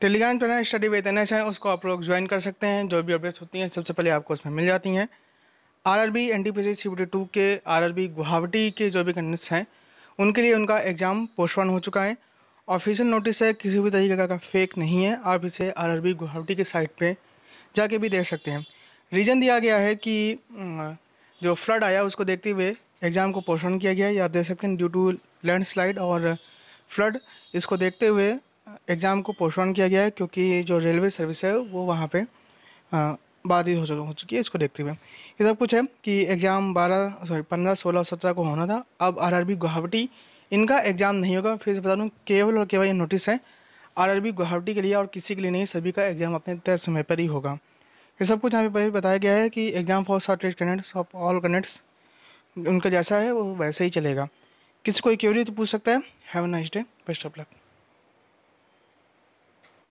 Telegram channel study with N है उसको आप लोग ज्वाइन कर सकते हैं जो भी अपडेट्स होती हैं सबसे पहले आपको उसमें मिल जाती हैं R R B N T P C C two के आर आर बी गुवाहाटी के जो भी कैंडिडेट्स हैं उनके लिए उनका एग्ज़ाम पोस्टपोन हो चुका है ऑफिशियल नोटिस है किसी भी तरीके का फेक नहीं है आप इसे आर आर बी गुवाहाटी की साइट पर जाके भी देख सकते हैं रीज़न दिया गया है कि जो फ्लड आया उसको देखते हुए एग्ज़ाम को पोस्टपोन किया गया है या देख सकते हैं ड्यू टू स्लाइड और फ्लड इसको देखते हुए एग्ज़ाम को पोस्टपोन किया गया है क्योंकि जो रेलवे सर्विस है वो वहाँ पे बाधित हो चुकी हो चुकी है इसको देखते हुए ये सब कुछ है कि एग्ज़ाम बारह सॉरी पंद्रह सोलह और सत्रह को होना था अब आरआरबी गुवाहाटी इनका एग्ज़ाम नहीं होगा फिर से बता दूँ केवल और केवल ये नोटिस है आर गुवाहाटी के लिए और किसी के लिए नहीं सभी का एग्ज़ाम अपने तय समय पर ही होगा ये सब कुछ यहाँ पे बताया गया है कि exam for shortage candidates of all candidates उनका जैसा है वो वैसे ही चलेगा किसी कोई क्यूरी तो पूछ सकता है have nice day best of luck